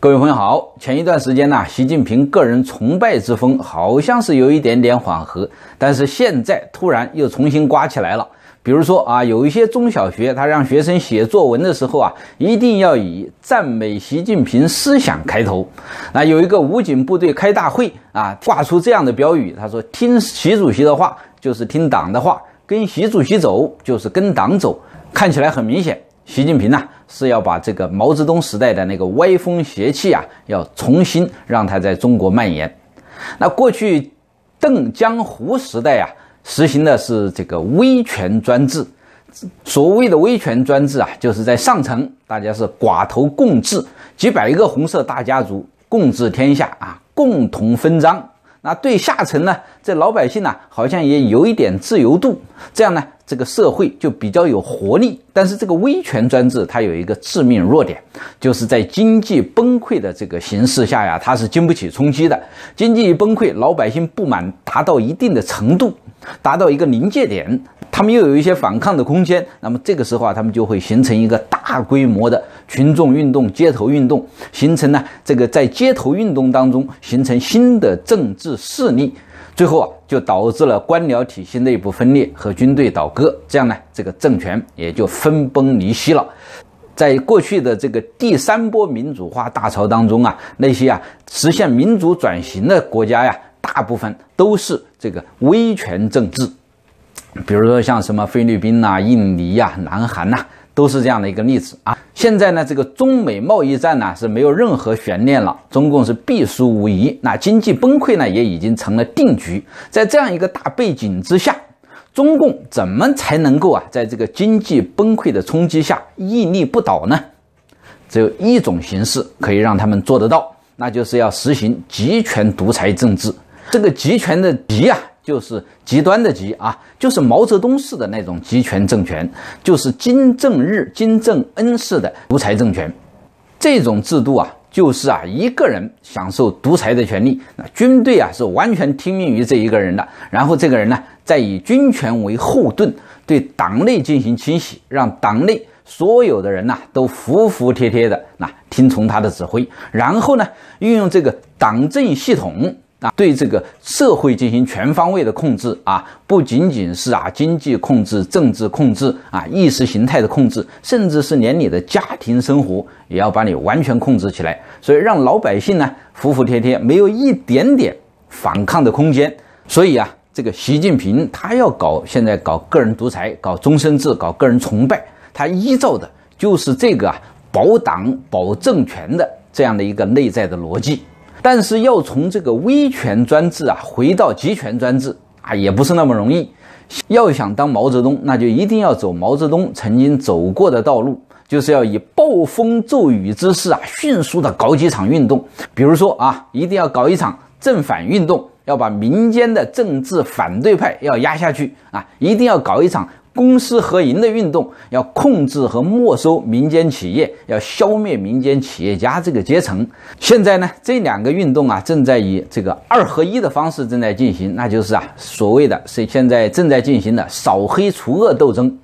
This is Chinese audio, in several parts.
各位朋友好，前一段时间呢，习近平个人崇拜之风好像是有一点点缓和，但是现在突然又重新刮起来了。比如说啊，有一些中小学，他让学生写作文的时候啊，一定要以赞美习近平思想开头。那有一个武警部队开大会啊，挂出这样的标语，他说：“听习主席的话，就是听党的话；跟习主席走，就是跟党走。”看起来很明显。习近平呢是要把这个毛泽东时代的那个歪风邪气啊，要重新让它在中国蔓延。那过去邓江湖时代啊，实行的是这个威权专制。所谓的威权专制啊，就是在上层大家是寡头共治，几百个红色大家族共治天下啊，共同分赃。那对下层呢，这老百姓呢，好像也有一点自由度，这样呢，这个社会就比较有活力。但是这个威权专制，它有一个致命弱点，就是在经济崩溃的这个形势下呀，它是经不起冲击的。经济一崩溃，老百姓不满达到一定的程度，达到一个临界点。他们又有一些反抗的空间，那么这个时候啊，他们就会形成一个大规模的群众运动、街头运动，形成呢这个在街头运动当中形成新的政治势力，最后啊就导致了官僚体系内部分裂和军队倒戈，这样呢这个政权也就分崩离析了。在过去的这个第三波民主化大潮当中啊，那些啊实现民主转型的国家呀，大部分都是这个威权政治。比如说像什么菲律宾呐、印尼呀、南韩呐，都是这样的一个例子啊。现在呢，这个中美贸易战呢是没有任何悬念了，中共是必输无疑。那经济崩溃呢也已经成了定局。在这样一个大背景之下，中共怎么才能够啊在这个经济崩溃的冲击下屹立不倒呢？只有一种形式可以让他们做得到，那就是要实行集权独裁政治。这个集权的集呀。就是极端的极啊，就是毛泽东式的那种集权政权，就是金正日、金正恩式的独裁政权。这种制度啊，就是啊，一个人享受独裁的权利，那军队啊是完全听命于这一个人的。然后这个人呢，再以军权为后盾，对党内进行清洗，让党内所有的人呐都服服帖帖的，那听从他的指挥。然后呢，运用这个党政系统。啊，对这个社会进行全方位的控制啊，不仅仅是啊经济控制、政治控制啊、意识形态的控制，甚至是连你的家庭生活也要把你完全控制起来。所以让老百姓呢服服帖帖，没有一点点反抗的空间。所以啊，这个习近平他要搞现在搞个人独裁、搞终身制、搞个人崇拜，他依照的就是这个啊保党、保政权的这样的一个内在的逻辑。但是要从这个威权专制啊，回到集权专制啊，也不是那么容易。要想当毛泽东，那就一定要走毛泽东曾经走过的道路，就是要以暴风骤雨之势啊，迅速的搞几场运动。比如说啊，一定要搞一场正反运动，要把民间的政治反对派要压下去啊，一定要搞一场。公私合营的运动要控制和没收民间企业，要消灭民间企业家这个阶层。现在呢，这两个运动啊正在以这个二合一的方式正在进行，那就是啊，所谓的是现在正在进行的扫黑除恶斗争。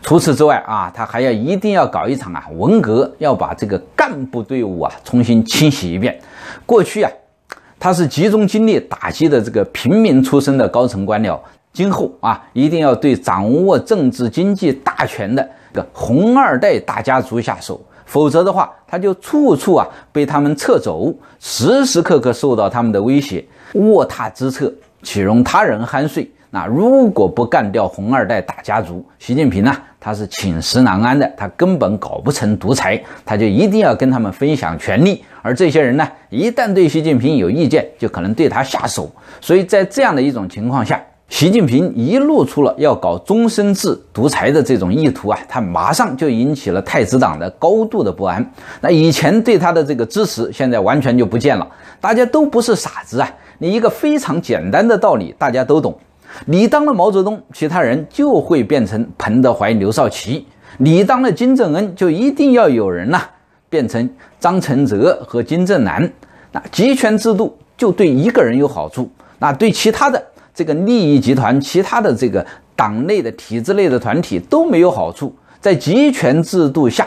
除此之外啊，他还要一定要搞一场啊文革，要把这个干部队伍啊重新清洗一遍。过去啊，他是集中精力打击的这个平民出身的高层官僚。今后啊，一定要对掌握政治经济大权的这个红二代大家族下手，否则的话，他就处处啊被他们掣肘，时时刻刻受到他们的威胁。卧榻之侧，岂容他人酣睡？那如果不干掉红二代大家族，习近平呢，他是寝食难安的，他根本搞不成独裁，他就一定要跟他们分享权力。而这些人呢，一旦对习近平有意见，就可能对他下手。所以在这样的一种情况下。习近平一露出了要搞终身制独裁的这种意图啊，他马上就引起了太子党的高度的不安。那以前对他的这个支持，现在完全就不见了。大家都不是傻子啊，你一个非常简单的道理，大家都懂。你当了毛泽东，其他人就会变成彭德怀、刘少奇；你当了金正恩，就一定要有人呐，变成张承泽和金正男。那集权制度就对一个人有好处，那对其他的。这个利益集团、其他的这个党内的体制内的团体都没有好处，在集权制度下，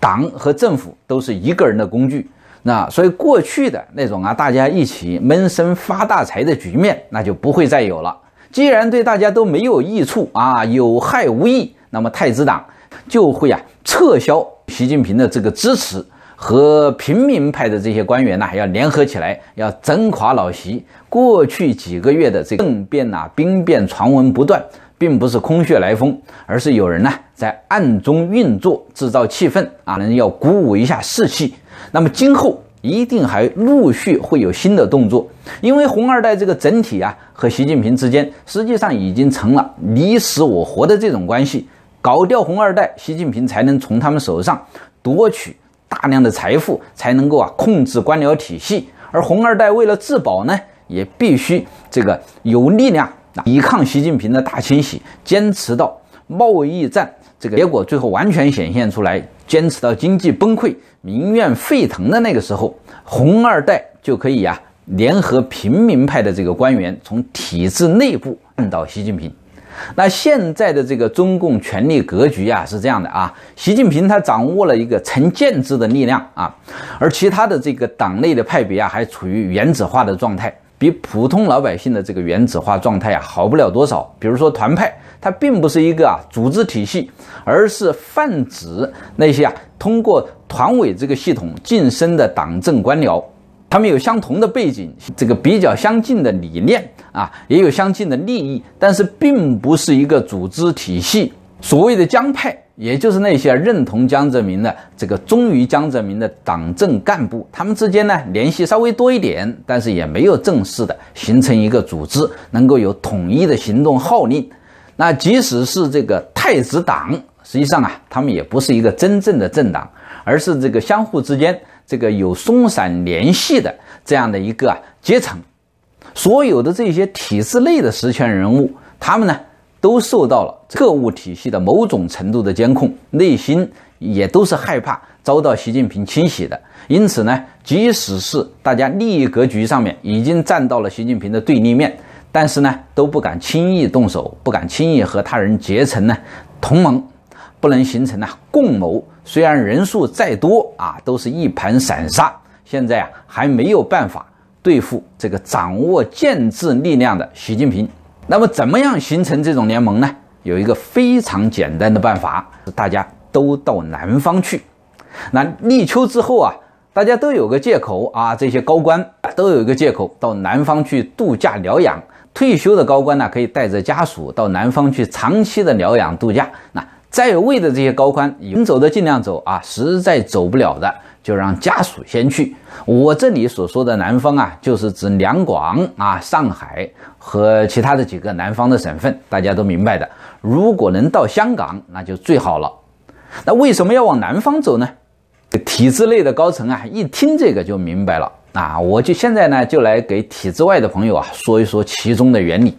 党和政府都是一个人的工具。那所以过去的那种啊，大家一起闷声发大财的局面，那就不会再有了。既然对大家都没有益处啊，有害无益，那么太子党就会啊撤销习近平的这个支持。和平民派的这些官员呢，要联合起来，要整垮老习。过去几个月的这个政变呐、兵变传闻不断，并不是空穴来风，而是有人呢在暗中运作，制造气氛啊，能要鼓舞一下士气。那么今后一定还陆续会有新的动作，因为红二代这个整体啊，和习近平之间实际上已经成了你死我活的这种关系，搞掉红二代，习近平才能从他们手上夺取。大量的财富才能够啊控制官僚体系，而红二代为了自保呢，也必须这个有力量啊抵抗习近平的大清洗，坚持到贸易战这个结果最后完全显现出来，坚持到经济崩溃、民怨沸腾的那个时候，红二代就可以啊联合平民派的这个官员，从体制内部按倒习近平。那现在的这个中共权力格局啊，是这样的啊，习近平他掌握了一个成建制的力量啊，而其他的这个党内的派别啊，还处于原子化的状态，比普通老百姓的这个原子化状态啊好不了多少。比如说团派，它并不是一个啊组织体系，而是泛指那些啊通过团委这个系统晋升的党政官僚。他们有相同的背景，这个比较相近的理念啊，也有相近的利益，但是并不是一个组织体系。所谓的江派，也就是那些认同江泽民的、这个忠于江泽民的党政干部，他们之间呢联系稍微多一点，但是也没有正式的形成一个组织，能够有统一的行动号令。那即使是这个太子党，实际上啊，他们也不是一个真正的政党，而是这个相互之间。这个有松散联系的这样的一个阶层，所有的这些体制内的实权人物，他们呢都受到了特务体系的某种程度的监控，内心也都是害怕遭到习近平清洗的。因此呢，即使是大家利益格局上面已经站到了习近平的对立面，但是呢都不敢轻易动手，不敢轻易和他人结成呢同盟，不能形成呢共谋。虽然人数再多啊，都是一盘散沙。现在啊，还没有办法对付这个掌握建制力量的习近平。那么，怎么样形成这种联盟呢？有一个非常简单的办法，大家都到南方去。那立秋之后啊，大家都有个借口啊，这些高官都有一个借口到南方去度假疗养。退休的高官呢，可以带着家属到南方去长期的疗养度假。那。在位的这些高官，能走的尽量走啊，实在走不了的就让家属先去。我这里所说的南方啊，就是指两广啊、上海和其他的几个南方的省份，大家都明白的。如果能到香港，那就最好了。那为什么要往南方走呢？体制内的高层啊，一听这个就明白了啊。我就现在呢，就来给体制外的朋友啊说一说其中的原理。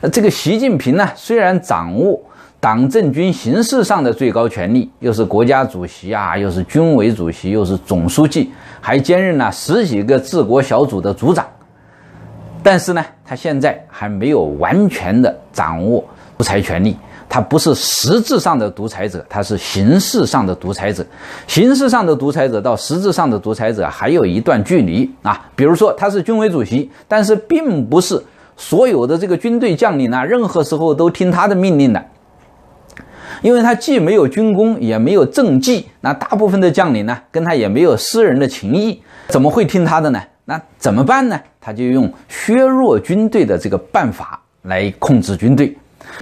那这个习近平呢，虽然掌握。党政军形式上的最高权力，又是国家主席啊，又是军委主席，又是总书记，还兼任了十几个治国小组的组长。但是呢，他现在还没有完全的掌握独裁权力，他不是实质上的独裁者，他是形式上的独裁者。形式上的独裁者到实质上的独裁者还有一段距离啊。比如说，他是军委主席，但是并不是所有的这个军队将领呢，任何时候都听他的命令的。因为他既没有军功，也没有政绩，那大部分的将领呢，跟他也没有私人的情谊，怎么会听他的呢？那怎么办呢？他就用削弱军队的这个办法来控制军队，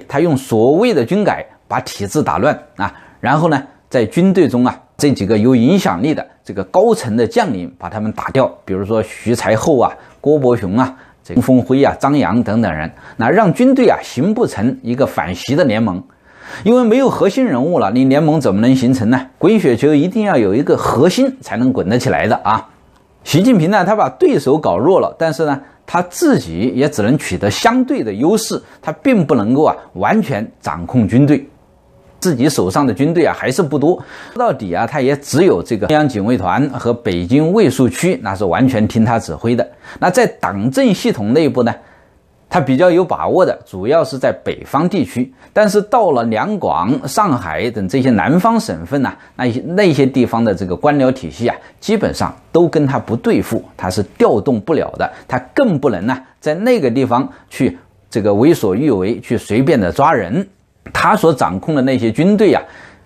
他用所谓的军改把体制打乱啊，然后呢，在军队中啊，这几个有影响力的这个高层的将领把他们打掉，比如说徐才厚啊、郭伯雄啊、陈锋辉啊、张扬等等人，那让军队啊形不成一个反袭的联盟。因为没有核心人物了，你联盟怎么能形成呢？滚雪球一定要有一个核心才能滚得起来的啊！习近平呢，他把对手搞弱了，但是呢，他自己也只能取得相对的优势，他并不能够啊完全掌控军队，自己手上的军队啊还是不多。说到底啊，他也只有这个中央警卫团和北京卫戍区，那是完全听他指挥的。那在党政系统内部呢？他比较有把握的，主要是在北方地区，但是到了两广、上海等这些南方省份呢，那些那些地方的这个官僚体系啊，基本上都跟他不对付，他是调动不了的，他更不能呢在那个地方去这个为所欲为，去随便的抓人，他所掌控的那些军队呀。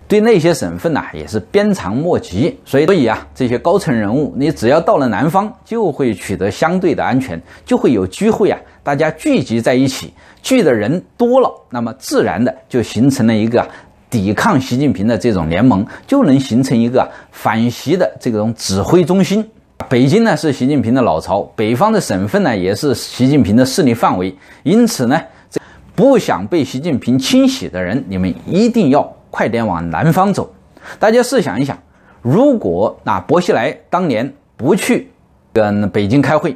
对那些省份呢，也是鞭长莫及，所以所以啊，这些高层人物，你只要到了南方，就会取得相对的安全，就会有机会啊，大家聚集在一起，聚的人多了，那么自然的就形成了一个抵抗习近平的这种联盟，就能形成一个反习的这种指挥中心。北京呢是习近平的老巢，北方的省份呢也是习近平的势力范围，因此呢，不想被习近平清洗的人，你们一定要。快点往南方走！大家试想一想，如果啊，薄熙来当年不去跟北京开会，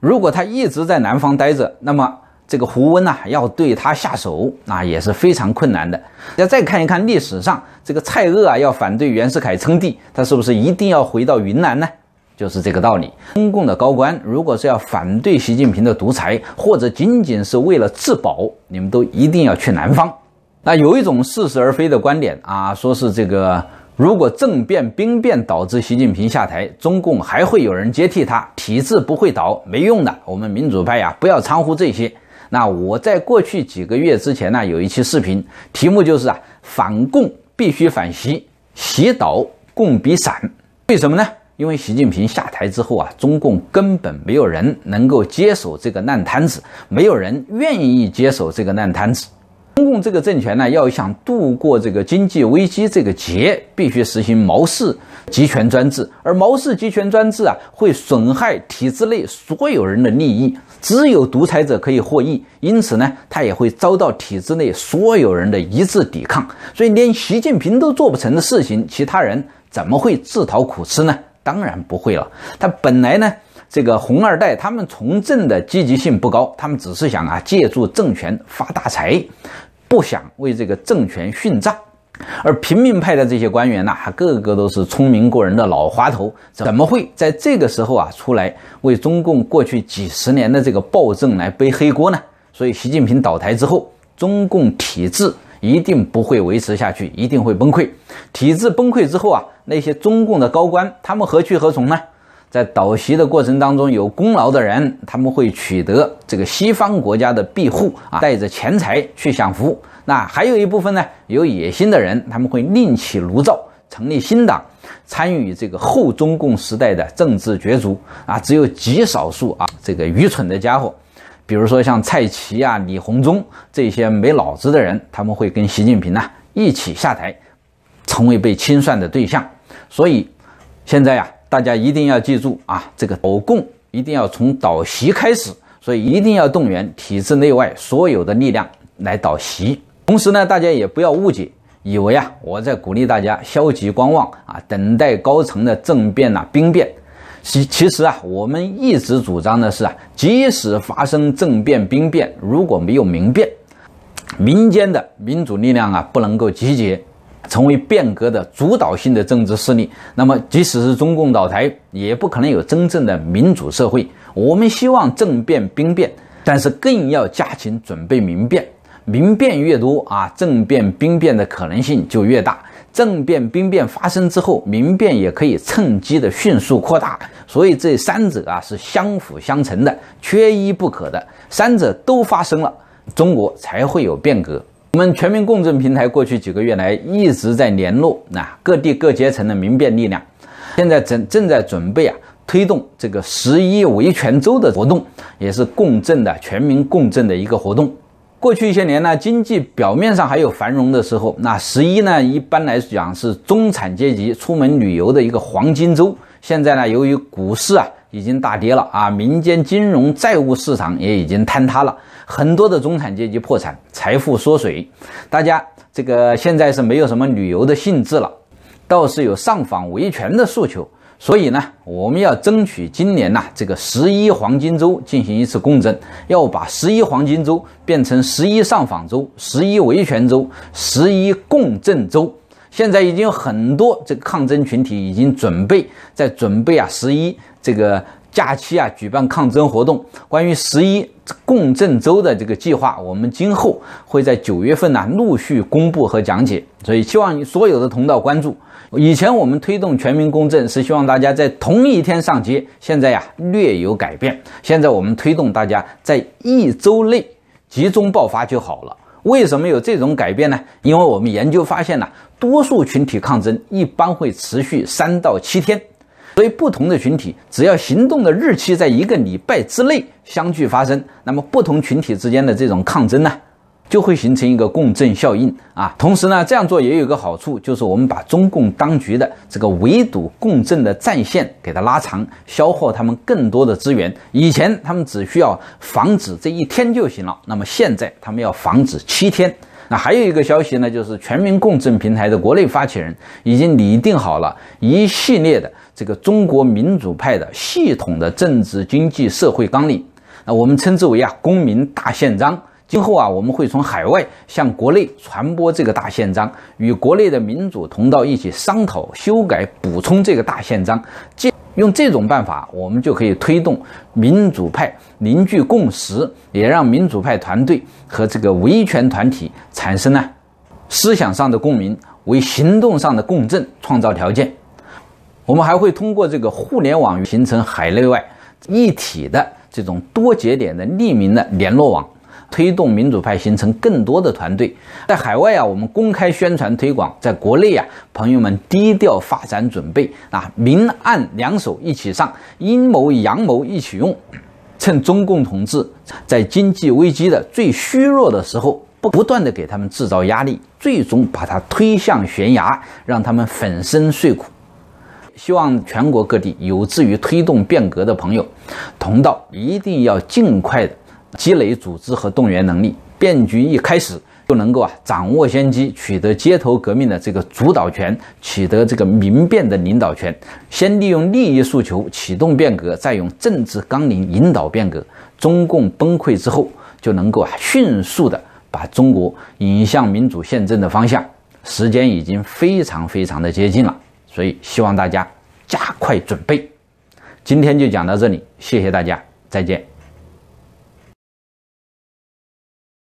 如果他一直在南方待着，那么这个胡温呐要对他下手啊也是非常困难的。要再看一看历史上这个蔡锷啊要反对袁世凯称帝，他是不是一定要回到云南呢？就是这个道理。中共的高官如果是要反对习近平的独裁，或者仅仅是为了自保，你们都一定要去南方。那有一种似是而非的观点啊，说是这个如果政变兵变导致习近平下台，中共还会有人接替他，体制不会倒，没用的。我们民主派呀，不要掺和这些。那我在过去几个月之前呢，有一期视频，题目就是啊，反共必须反习，习倒共比散。为什么呢？因为习近平下台之后啊，中共根本没有人能够接手这个烂摊子，没有人愿意接手这个烂摊子。中共这个政权呢，要想度过这个经济危机这个劫，必须实行毛氏集权专制。而毛氏集权专制啊，会损害体制内所有人的利益，只有独裁者可以获益。因此呢，他也会遭到体制内所有人的一致抵抗。所以，连习近平都做不成的事情，其他人怎么会自讨苦吃呢？当然不会了。他本来呢，这个红二代他们从政的积极性不高，他们只是想啊，借助政权发大财。不想为这个政权殉葬，而平民派的这些官员呢，还个个都是聪明过人的老滑头，怎么会在这个时候啊出来为中共过去几十年的这个暴政来背黑锅呢？所以，习近平倒台之后，中共体制一定不会维持下去，一定会崩溃。体制崩溃之后啊，那些中共的高官他们何去何从呢？在倒席的过程当中，有功劳的人他们会取得这个西方国家的庇护啊，带着钱财去享福。那还有一部分呢，有野心的人他们会另起炉灶，成立新党，参与这个后中共时代的政治角逐啊。只有极少数啊，这个愚蠢的家伙，比如说像蔡奇啊、李鸿忠这些没脑子的人，他们会跟习近平呢一起下台，成为被清算的对象。所以现在呀。大家一定要记住啊，这个保共一定要从导袭开始，所以一定要动员体制内外所有的力量来导袭。同时呢，大家也不要误解，以为啊我在鼓励大家消极观望啊，等待高层的政变呐兵变。其其实啊，我们一直主张的是啊，即使发生政变兵变，如果没有民变，民间的民主力量啊，不能够集结。成为变革的主导性的政治势力，那么即使是中共倒台，也不可能有真正的民主社会。我们希望政变兵变，但是更要加紧准备民变。民变越多啊，政变兵变的可能性就越大。政变兵变发生之后，民变也可以趁机的迅速扩大。所以这三者啊是相辅相成的，缺一不可的。三者都发生了，中国才会有变革。我们全民共振平台过去几个月来一直在联络啊各地各阶层的民变力量，现在正正在准备啊，推动这个十一维权周的活动，也是共振的全民共振的一个活动。过去一些年呢，经济表面上还有繁荣的时候，那十一呢，一般来讲是中产阶级出门旅游的一个黄金周。现在呢，由于股市啊。已经大跌了啊！民间金融债务市场也已经坍塌了，很多的中产阶级破产，财富缩水，大家这个现在是没有什么旅游的兴致了，倒是有上访维权的诉求。所以呢，我们要争取今年呐，这个十一黄金周进行一次共振，要把十一黄金周变成十一上访周、十一维权周、十一共振周。现在已经有很多这个抗争群体已经准备在准备啊十一这个假期啊举办抗争活动。关于十一共振周的这个计划，我们今后会在九月份呢陆续公布和讲解。所以希望所有的同道关注。以前我们推动全民公正，是希望大家在同一天上街。现在呀略有改变，现在我们推动大家在一周内集中爆发就好了。为什么有这种改变呢？因为我们研究发现呢，多数群体抗争一般会持续三到七天，所以不同的群体只要行动的日期在一个礼拜之内相继发生，那么不同群体之间的这种抗争呢？就会形成一个共振效应啊！同时呢，这样做也有一个好处，就是我们把中共当局的这个围堵共振的战线给它拉长，消耗他们更多的资源。以前他们只需要防止这一天就行了，那么现在他们要防止七天。那还有一个消息呢，就是全民共振平台的国内发起人已经拟定好了一系列的这个中国民主派的系统的政治经济社会纲领，那我们称之为啊公民大宪章。今后啊，我们会从海外向国内传播这个大宪章，与国内的民主同道一起商讨、修改、补充这个大宪章。借用这种办法，我们就可以推动民主派凝聚共识，也让民主派团队和这个维权团体产生呢思想上的共鸣，为行动上的共振创造条件。我们还会通过这个互联网形成海内外一体的这种多节点的匿名的联络网。推动民主派形成更多的团队，在海外啊，我们公开宣传推广；在国内啊，朋友们低调发展准备啊，明暗两手一起上，阴谋阳谋一起用，趁中共同志在经济危机的最虚弱的时候，不不断的给他们制造压力，最终把他推向悬崖，让他们粉身碎骨。希望全国各地有志于推动变革的朋友、同道，一定要尽快的。积累组织和动员能力，变局一开始就能够啊掌握先机，取得街头革命的这个主导权，取得这个民变的领导权。先利用利益诉求启动变革，再用政治纲领引导变革。中共崩溃之后，就能够啊迅速的把中国引向民主宪政的方向。时间已经非常非常的接近了，所以希望大家加快准备。今天就讲到这里，谢谢大家，再见。